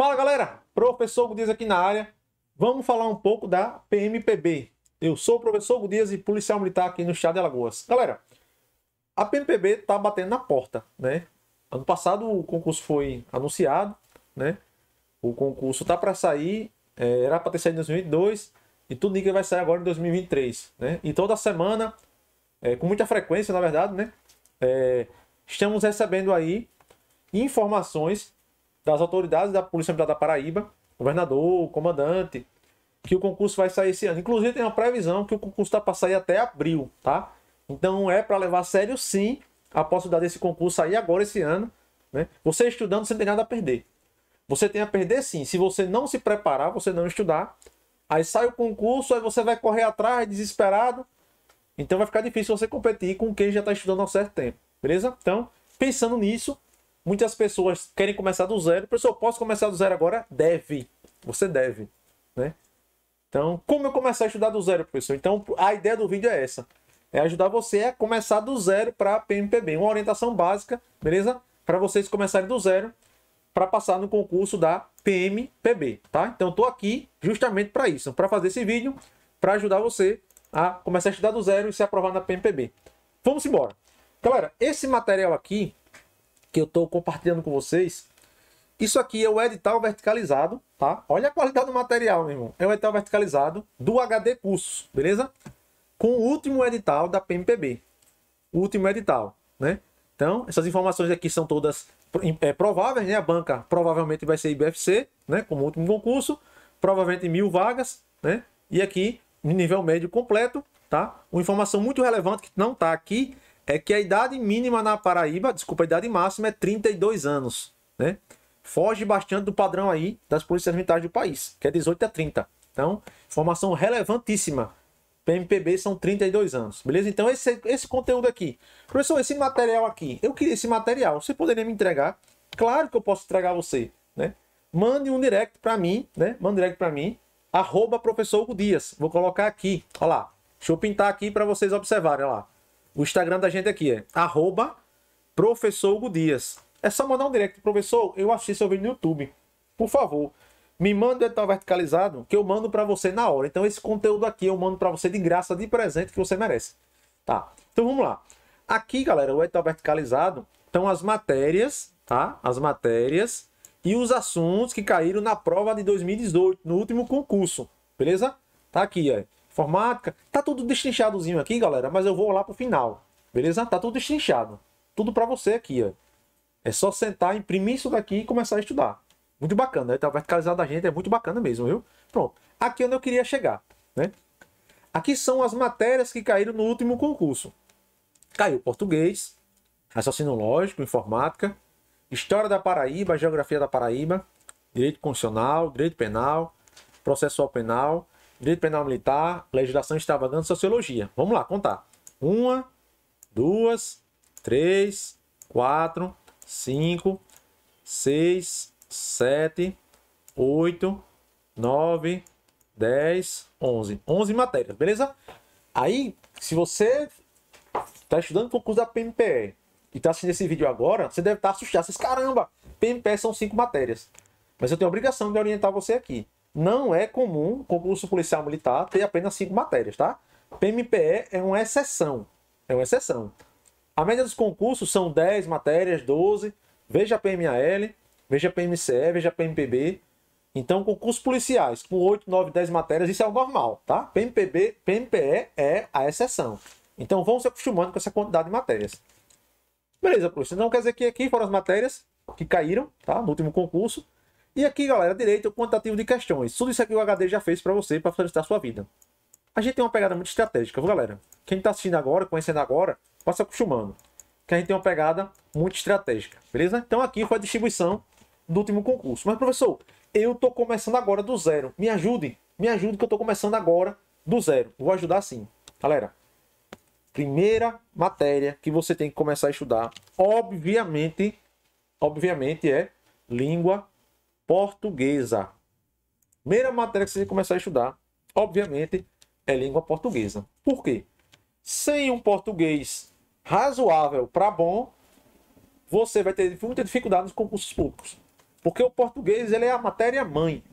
Fala galera, professor Gudias aqui na área. Vamos falar um pouco da PMPB. Eu sou o professor Gudias e policial militar aqui no Estado de Alagoas. Galera, a PMPB está batendo na porta, né? Ano passado o concurso foi anunciado, né? O concurso tá para sair, é, era para ter saído em 2022 e tudo indica que vai sair agora em 2023, né? E toda semana, é, com muita frequência, na verdade, né? É, estamos recebendo aí informações das autoridades da Polícia Militar da Paraíba, governador, comandante, que o concurso vai sair esse ano. Inclusive tem uma previsão que o concurso está para sair até abril, tá? Então é para levar a sério sim a possibilidade desse concurso sair agora esse ano, né? Você estudando, você não tem nada a perder. Você tem a perder sim. Se você não se preparar, você não estudar, aí sai o concurso, aí você vai correr atrás desesperado. Então vai ficar difícil você competir com quem já está estudando há um certo tempo, beleza? Então, pensando nisso, Muitas pessoas querem começar do zero. Professor, posso começar do zero agora? Deve. Você deve, né? Então, como eu começar a estudar do zero, professor? Então, a ideia do vídeo é essa. É ajudar você a começar do zero para a PMPB. Uma orientação básica, beleza? Para vocês começarem do zero para passar no concurso da PMPB, tá? Então, estou aqui justamente para isso, para fazer esse vídeo, para ajudar você a começar a estudar do zero e se aprovar na PMPB. Vamos embora. Galera, esse material aqui, que eu estou compartilhando com vocês. Isso aqui é o edital verticalizado, tá? Olha a qualidade do material, meu irmão. É o edital verticalizado do HD Cursos, beleza? Com o último edital da PMPB. O último edital, né? Então, essas informações aqui são todas é, prováveis, né? A banca provavelmente vai ser IBFC, né? Como último concurso. Provavelmente mil vagas, né? E aqui, nível médio completo, tá? Uma informação muito relevante que não está aqui é que a idade mínima na Paraíba, desculpa, a idade máxima é 32 anos, né? Foge bastante do padrão aí das polícias militares do país, que é 18 a 30. Então, informação relevantíssima. PMPB são 32 anos, beleza? Então, esse, esse conteúdo aqui. Professor, esse material aqui, eu queria esse material, você poderia me entregar? Claro que eu posso entregar a você, né? Mande um direct para mim, né? Mande um direct para mim, arroba professor Hugo Dias. Vou colocar aqui, olha lá. Deixa eu pintar aqui para vocês observarem, olha lá o Instagram da gente aqui é arroba professor Hugo Dias. É só mandar um direct. Professor, eu assisto seu vídeo no YouTube. Por favor, me manda o edital verticalizado que eu mando para você na hora. Então esse conteúdo aqui eu mando para você de graça, de presente, que você merece. Tá? Então vamos lá. Aqui, galera, o edital verticalizado estão as matérias, tá? As matérias e os assuntos que caíram na prova de 2018, no último concurso. Beleza? Tá aqui, ó informática. Tá tudo destrinchadozinho aqui, galera, mas eu vou lá pro final. Beleza? Tá tudo destrinchado. Tudo para você aqui, ó. É só sentar, imprimir isso daqui e começar a estudar. Muito bacana, né? Tá verticalizado a gente, é muito bacana mesmo, viu? Pronto. Aqui é onde eu queria chegar, né? Aqui são as matérias que caíram no último concurso. Caiu português, raciocínio lógico, informática, história da Paraíba, geografia da Paraíba, direito constitucional, direito penal, processual penal, direito penal militar, legislação extravagante, sociologia. Vamos lá, contar. Uma, duas, três, quatro, cinco, seis, sete, oito, nove, dez, onze. Onze matérias, beleza? Aí, se você está estudando concurso da PMPE e está assistindo esse vídeo agora, você deve estar tá assustado. caramba, PMPE são cinco matérias. Mas eu tenho a obrigação de orientar você aqui não é comum concurso policial militar ter apenas cinco matérias, tá? PMPE é uma exceção. É uma exceção. A média dos concursos são 10 matérias, 12. Veja PMAL, veja PMCE, veja PMPB. Então, concursos policiais com 8, 9, 10 matérias, isso é o normal, tá? PMPB, PMPE é a exceção. Então, vão se acostumando com essa quantidade de matérias. Beleza, professor. Então, quer dizer que aqui foram as matérias que caíram, tá? No último concurso. E aqui, galera, direito o quantitativo de questões. Tudo isso aqui o HD já fez para você, para facilitar a sua vida. A gente tem uma pegada muito estratégica, viu, galera? Quem está assistindo agora, conhecendo agora, vai acostumando. Que a gente tem uma pegada muito estratégica, beleza? Então aqui foi a distribuição do último concurso. Mas, professor, eu estou começando agora do zero. Me ajude, me ajude que eu estou começando agora do zero. Vou ajudar sim. Galera, primeira matéria que você tem que começar a estudar, obviamente, obviamente é língua portuguesa. Primeira matéria que você começar a estudar, obviamente, é língua portuguesa. Por quê? Sem um português razoável para bom, você vai ter muita dificuldade nos concursos públicos. Porque o português ele é a matéria-mãe.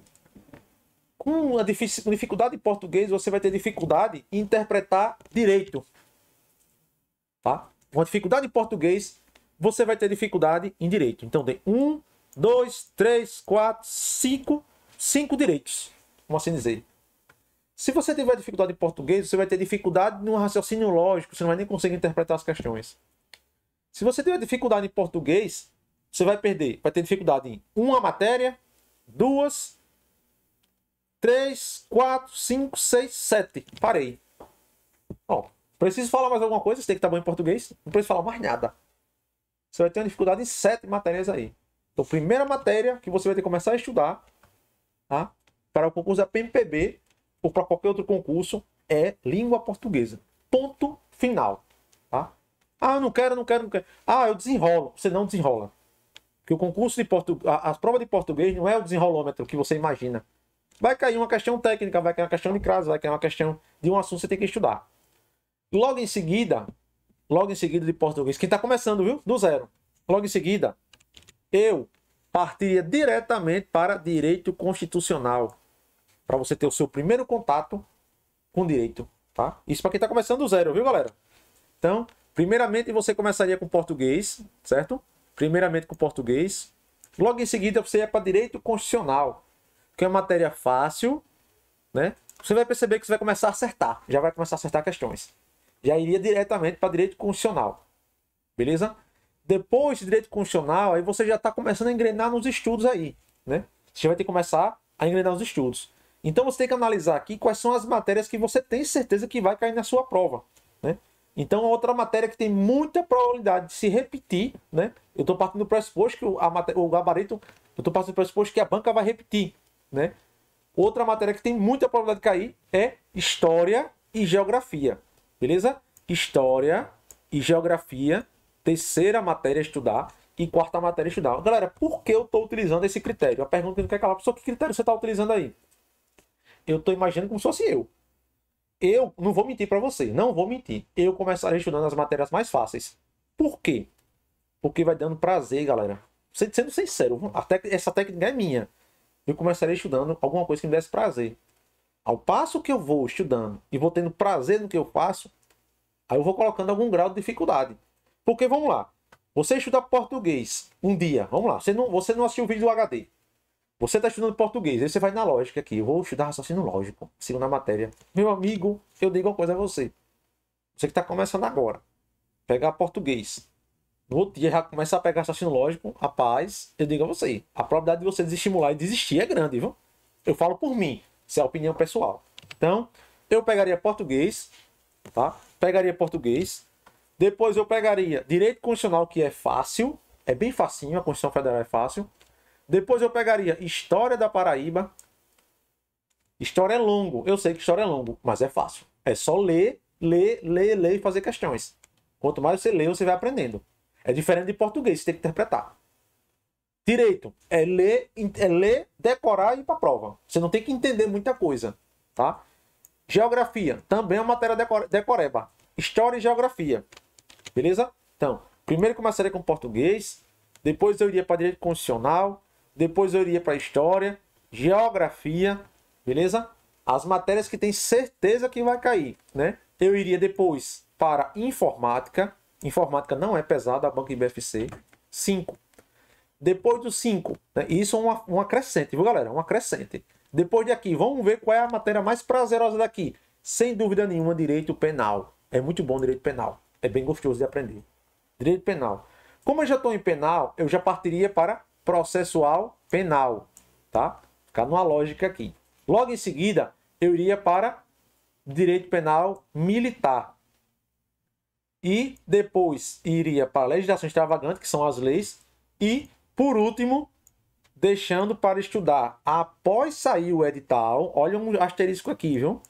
Com a dificuldade em português, você vai ter dificuldade em interpretar direito. Tá? Com a dificuldade em português, você vai ter dificuldade em direito. Então, tem um dois, três, quatro, cinco, cinco direitos, vamos assim dizer. Se você tiver dificuldade em português, você vai ter dificuldade no raciocínio lógico, você não vai nem conseguir interpretar as questões. Se você tiver dificuldade em português, você vai perder, vai ter dificuldade em uma matéria, duas, três, quatro, cinco, seis, sete. Parei. Bom, preciso falar mais alguma coisa, você tem que estar bom em português, não preciso falar mais nada. Você vai ter uma dificuldade em sete matérias aí. Então, primeira matéria que você vai ter que começar a estudar, tá? Para o concurso da PMPB ou para qualquer outro concurso é língua portuguesa. Ponto final, tá? Ah, não quero, não quero, não quero. Ah, eu desenrolo. Você não desenrola. porque o concurso de português, as provas de português não é o desenrolômetro que você imagina. Vai cair uma questão técnica, vai cair uma questão de crase, vai cair uma questão de um assunto que você tem que estudar. Logo em seguida, logo em seguida de português, quem está começando, viu? Do zero. Logo em seguida, eu partiria diretamente para direito constitucional, para você ter o seu primeiro contato com direito, tá? Isso para quem está começando do zero, viu, galera? Então, primeiramente você começaria com português, certo? Primeiramente com português. Logo em seguida você ia para direito constitucional, que é uma matéria fácil, né? Você vai perceber que você vai começar a acertar, já vai começar a acertar questões. Já iria diretamente para direito constitucional. Beleza? Depois de direito constitucional, aí você já está começando a engrenar nos estudos aí, né? Você já vai ter que começar a engrenar nos estudos. Então você tem que analisar aqui quais são as matérias que você tem certeza que vai cair na sua prova, né? Então é outra matéria que tem muita probabilidade de se repetir, né? Eu estou partindo do pressuposto que a matéria, o gabarito, eu estou partindo do pressuposto que a banca vai repetir, né? Outra matéria que tem muita probabilidade de cair é história e geografia, beleza? História e geografia terceira matéria estudar e quarta matéria estudar. Galera, por que eu estou utilizando esse critério? A pergunta que não é quer calar. Pessoal, que critério você está utilizando aí? Eu estou imaginando como se fosse eu. Eu não vou mentir para você, não vou mentir. Eu começaria estudando as matérias mais fáceis. Por quê? Porque vai dando prazer, galera. Sendo sincero, essa técnica é minha. Eu começaria estudando alguma coisa que me desse prazer. Ao passo que eu vou estudando e vou tendo prazer no que eu faço, aí eu vou colocando algum grau de dificuldade. Porque vamos lá, você estuda português um dia, vamos lá, você não, você não assistiu o vídeo do HD. Você está estudando português, aí você vai na lógica aqui, eu vou estudar raciocínio lógico, na matéria. Meu amigo, eu digo uma coisa a você. Você que está começando agora, pegar português. No outro dia já começa a pegar raciocínio lógico, rapaz, eu digo a você, a probabilidade de você desestimular e desistir é grande, viu? Eu falo por mim, isso é a opinião pessoal. Então, eu pegaria português, tá? Pegaria português, depois eu pegaria direito constitucional, que é fácil, é bem facinho, a Constituição Federal é fácil. Depois eu pegaria História da Paraíba. História é longo, eu sei que história é longo, mas é fácil. É só ler, ler, ler, ler e fazer questões. Quanto mais você lê, você vai aprendendo. É diferente de português, você tem que interpretar. Direito é ler, é ler decorar e ir para prova. Você não tem que entender muita coisa, tá? Geografia também é uma matéria decoreba. História e geografia. Beleza? Então, primeiro começaria com português, depois eu iria para direito constitucional, depois eu iria para história, geografia, beleza? As matérias que tem certeza que vai cair, né? Eu iria depois para informática. Informática não é pesada, a banca IBFC. 5. Depois do 5, né? isso é uma, uma crescente, viu galera? Uma crescente. Depois de aqui, vamos ver qual é a matéria mais prazerosa daqui. Sem dúvida nenhuma, direito penal. É muito bom direito penal é bem gostoso de aprender. Direito penal. Como eu já estou em penal, eu já partiria para processual penal, tá? Ficar numa lógica aqui. Logo em seguida, eu iria para direito penal militar. E depois iria para a legislação extravagante, que são as leis. E, por último, deixando para estudar após sair o edital. Olha um asterisco aqui, viu?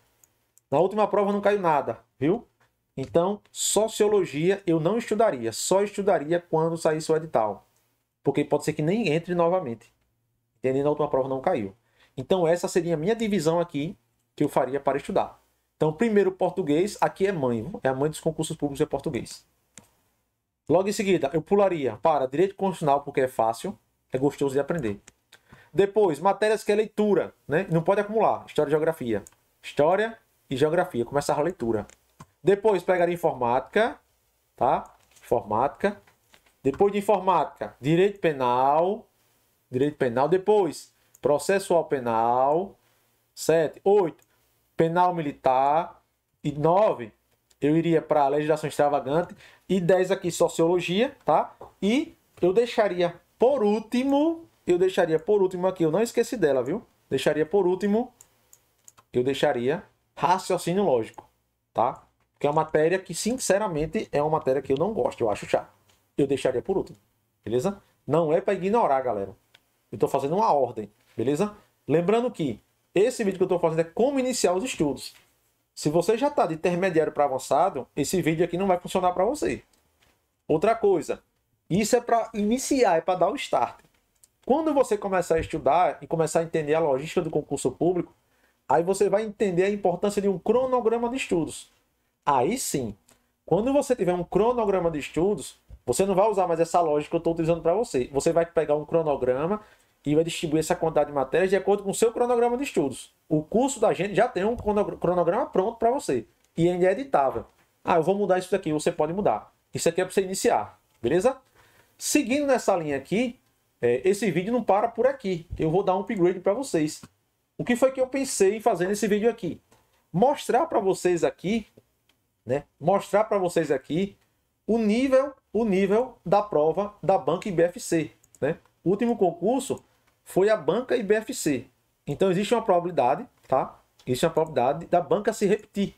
Na última prova não caiu nada, viu? Então, sociologia eu não estudaria, só estudaria quando saísse o edital. Porque pode ser que nem entre novamente. Entendendo? A última prova não caiu. Então, essa seria a minha divisão aqui que eu faria para estudar. Então, primeiro português, aqui é mãe, é a mãe dos concursos públicos é português. Logo em seguida, eu pularia para direito constitucional, porque é fácil, é gostoso de aprender. Depois, matérias que é leitura, né? Não pode acumular. História e geografia. História e geografia. Começar a leitura. Depois pegaria informática, tá? Informática. Depois de informática, direito penal. Direito penal. Depois, processual penal. 7, 8, penal militar. E 9, eu iria para a legislação extravagante. E 10 aqui, sociologia, tá? E eu deixaria por último, eu deixaria por último aqui, eu não esqueci dela, viu? Deixaria por último, eu deixaria raciocínio lógico, tá? Que é uma matéria que, sinceramente, é uma matéria que eu não gosto, eu acho chato. Eu deixaria por último, beleza? Não é para ignorar, galera. Eu tô fazendo uma ordem, beleza? Lembrando que esse vídeo que eu tô fazendo é como iniciar os estudos. Se você já está de intermediário para avançado, esse vídeo aqui não vai funcionar para você. Outra coisa, isso é para iniciar, é para dar o start. Quando você começar a estudar e começar a entender a logística do concurso público, aí você vai entender a importância de um cronograma de estudos. Aí sim, quando você tiver um cronograma de estudos, você não vai usar mais essa lógica que eu estou utilizando para você. Você vai pegar um cronograma e vai distribuir essa quantidade de matérias de acordo com o seu cronograma de estudos. O curso da gente já tem um cronograma pronto para você e ainda é editável. Ah, eu vou mudar isso daqui, você pode mudar. Isso aqui é para você iniciar, beleza? Seguindo nessa linha aqui, é, esse vídeo não para por aqui. Eu vou dar um upgrade para vocês. O que foi que eu pensei em fazer nesse vídeo aqui? Mostrar para vocês aqui né? Mostrar para vocês aqui o nível, o nível da prova da banca IBFC, né? O último concurso foi a banca IBFC. Então existe uma probabilidade, tá? Existe uma probabilidade da banca se repetir.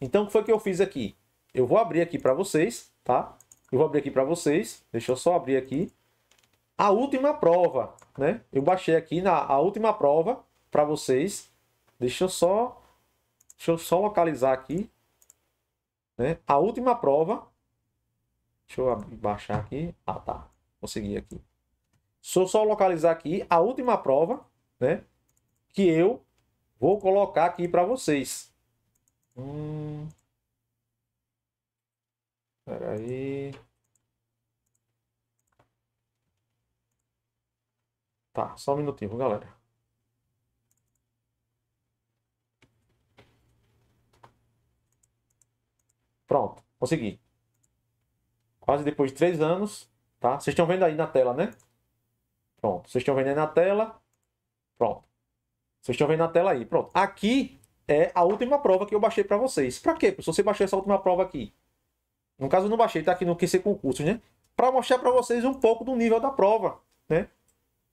Então o que foi que eu fiz aqui? Eu vou abrir aqui para vocês, tá? Eu vou abrir aqui para vocês. Deixa eu só abrir aqui a última prova, né? Eu baixei aqui na a última prova para vocês. Deixa eu só deixa eu só localizar aqui né? A última prova. Deixa eu baixar aqui. Ah, tá. Consegui aqui. Só só localizar aqui a última prova, né? Que eu vou colocar aqui para vocês. Hum... Peraí. Tá, só um minutinho, galera. Pronto, consegui. Quase depois de três anos, tá? Vocês estão vendo aí na tela, né? Pronto, vocês estão vendo aí na tela. Pronto. Vocês estão vendo na tela aí, pronto. Aqui é a última prova que eu baixei para vocês. Para quê, Se Você baixou essa última prova aqui? No caso, eu não baixei, tá aqui no QC Concursos, né? Para mostrar para vocês um pouco do nível da prova, né?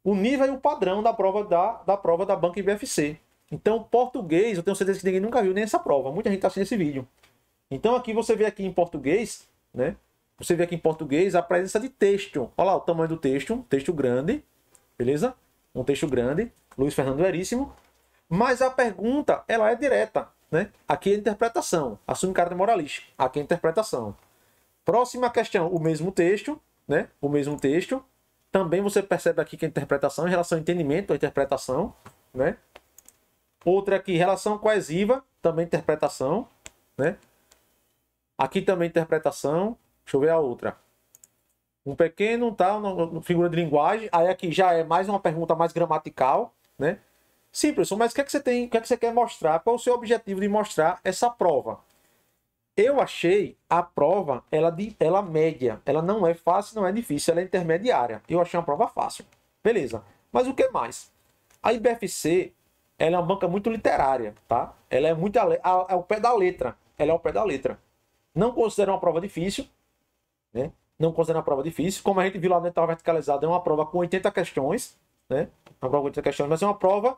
O nível e o padrão da prova da, da prova da banca IBFC. Então, português, eu tenho certeza que ninguém nunca viu nem essa prova. Muita gente está assistindo esse vídeo. Então aqui você vê aqui em português, né? Você vê aqui em português a presença de texto. Olha lá o tamanho do texto, um texto grande, beleza? Um texto grande, Luiz Fernando Veríssimo. Mas a pergunta, ela é direta, né? Aqui é interpretação, assume caráter moralista. Aqui é interpretação. Próxima questão, o mesmo texto, né? O mesmo texto. Também você percebe aqui que a é interpretação em relação ao entendimento, a interpretação, né? Outra aqui, relação coesiva, também interpretação, né? Aqui também interpretação. Deixa eu ver a outra. Um pequeno, tal, tá, figura de linguagem. Aí aqui já é mais uma pergunta mais gramatical, né? Sim, professor, mas o que é que você tem? O que é que você quer mostrar? Qual é o seu objetivo de mostrar essa prova? Eu achei a prova, ela de ela média. Ela não é fácil, não é difícil, ela é intermediária. Eu achei uma prova fácil. Beleza. Mas o que mais? A IBFC, ela é uma banca muito literária, tá? Ela é muito é o pé da letra. Ela é o pé da letra. Não considero uma prova difícil, né? Não considero uma prova difícil. Como a gente viu lá no edital verticalizado, é uma prova com 80 questões, né? Uma prova com 80 questões, mas é uma prova,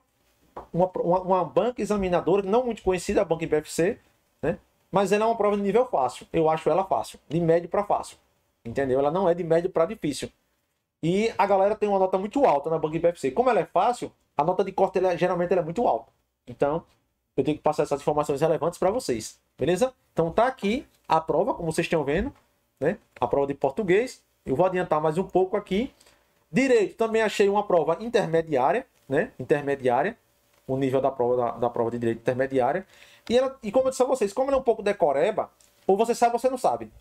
uma, uma, uma banca examinadora, não muito conhecida, a banca IBFC, né? Mas ela é uma prova de nível fácil. Eu acho ela fácil, de médio para fácil. Entendeu? Ela não é de médio para difícil. E a galera tem uma nota muito alta na banca IBFC. Como ela é fácil, a nota de corte ela, é, geralmente ela é muito alta. Então, eu tenho que passar essas informações relevantes para vocês, beleza? Então tá aqui a prova, como vocês estão vendo, né? A prova de português. Eu vou adiantar mais um pouco aqui. Direito, também achei uma prova intermediária, né? Intermediária, o nível da prova da, da prova de direito intermediária. E, ela, e como eu disse a vocês, como ela é um pouco decoreba, ou você sabe ou você não sabe.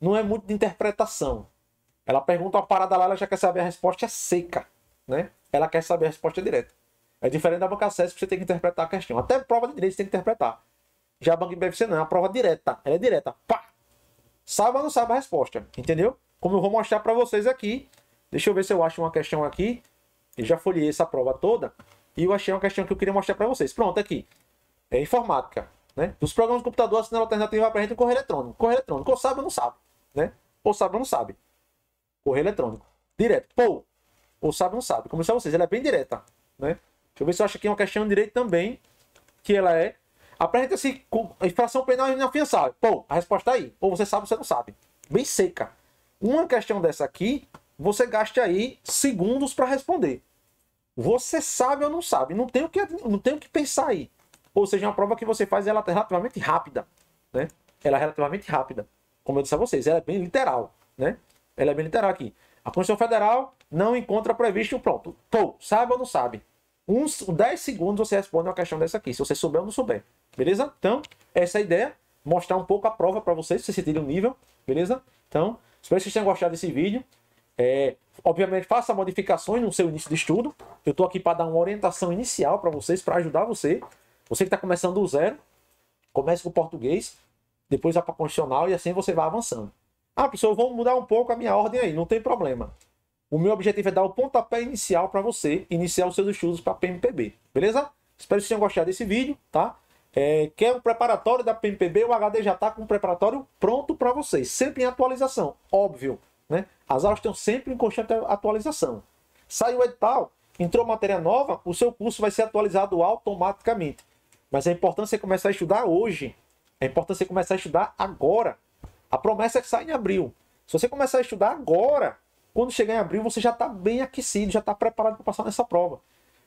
Não é muito de interpretação. Ela pergunta uma parada lá, ela já quer saber a resposta seca, né? Ela quer saber a resposta direta. É diferente da banca que você tem que interpretar a questão. Até prova de direito você tem que interpretar. Já a banca IBFC não, é uma prova direta. Ela é direta. Pá! Sabe ou não sabe a resposta, entendeu? Como eu vou mostrar para vocês aqui. Deixa eu ver se eu acho uma questão aqui. Eu já folhei essa prova toda. E eu achei uma questão que eu queria mostrar para vocês. Pronto, aqui. É informática. Né? Dos programas de computador, a sinal para apresenta o correio eletrônico. Correio eletrônico, ou sabe ou não sabe. Né? Ou sabe ou não sabe. Correio eletrônico. Direto. Pô! Ou sabe ou não sabe. Como eu disse a vocês, ela é bem direta. Né? Deixa eu ver se eu acho aqui uma questão de direito também, que ela é. Apresenta-se com infração penal e inafiançável. Pô, a resposta tá aí. Ou você sabe ou você não sabe. Bem seca. Uma questão dessa aqui, você gaste aí segundos para responder. Você sabe ou não sabe. Não tem o que, não tem o que pensar aí. Ou seja, é uma prova que você faz ela é relativamente rápida. Né? Ela é relativamente rápida. Como eu disse a vocês, ela é bem literal. Né? Ela é bem literal aqui. A Constituição Federal não encontra previsto. Pronto. Pô, sabe ou não sabe? uns 10 segundos você responde uma questão dessa aqui, se você souber ou não souber. Beleza? Então, essa é a ideia. Mostrar um pouco a prova para vocês, pra vocês sentirem o nível. Beleza? Então, espero que vocês tenham gostado desse vídeo. É, obviamente, faça modificações no seu início de estudo. Eu estou aqui para dar uma orientação inicial para vocês, para ajudar você. Você que está começando do zero, comece com o português, depois vai para constitucional e assim você vai avançando. Ah, pessoal, vamos mudar um pouco a minha ordem aí, não tem problema. O meu objetivo é dar o pontapé inicial para você iniciar os seus estudos para PMPB, beleza? Espero que vocês tenham gostado desse vídeo, tá? É, quer o um preparatório da PMPB, o HD já está com o um preparatório pronto para vocês, sempre em atualização, óbvio. Né? As aulas estão sempre em constante atualização. Saiu o edital, entrou matéria nova, o seu curso vai ser atualizado automaticamente. Mas é importante você começar a estudar hoje. É importante você começar a estudar agora. A promessa é que sai em abril. Se você começar a estudar agora, quando chegar em abril, você já está bem aquecido, já está preparado para passar nessa prova.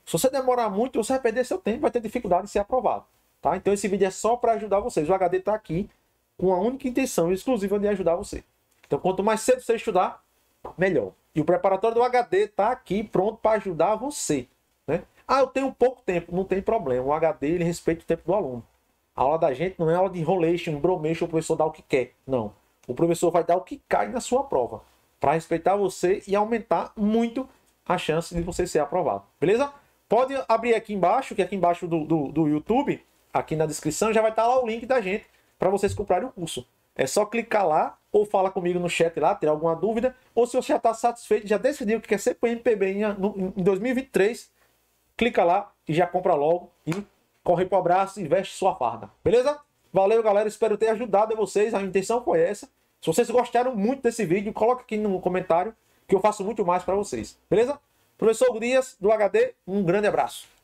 Se você demorar muito, você vai perder seu tempo, vai ter dificuldade em ser aprovado. Tá? Então esse vídeo é só para ajudar vocês. O HD está aqui com a única intenção exclusiva de ajudar você. Então quanto mais cedo você estudar, melhor. E o preparatório do HD está aqui pronto para ajudar você. Né? Ah, eu tenho pouco tempo. Não tem problema. O HD ele respeita o tempo do aluno. A aula da gente não é aula de enrolation, bromation, o professor dá o que quer. Não. O professor vai dar o que cai na sua prova para respeitar você e aumentar muito a chance de você ser aprovado, beleza? Pode abrir aqui embaixo, que aqui embaixo do, do, do YouTube, aqui na descrição, já vai estar tá lá o link da gente para vocês comprarem o curso. É só clicar lá ou fala comigo no chat lá, ter alguma dúvida, ou se você já está satisfeito, já decidiu que quer ser PMPB em, em 2023, clica lá e já compra logo e corre o abraço e veste sua farda, beleza? Valeu, galera. Espero ter ajudado vocês. A intenção foi essa. Se vocês gostaram muito desse vídeo, coloca aqui no comentário que eu faço muito mais para vocês. Beleza? Professor Dias do HD, um grande abraço.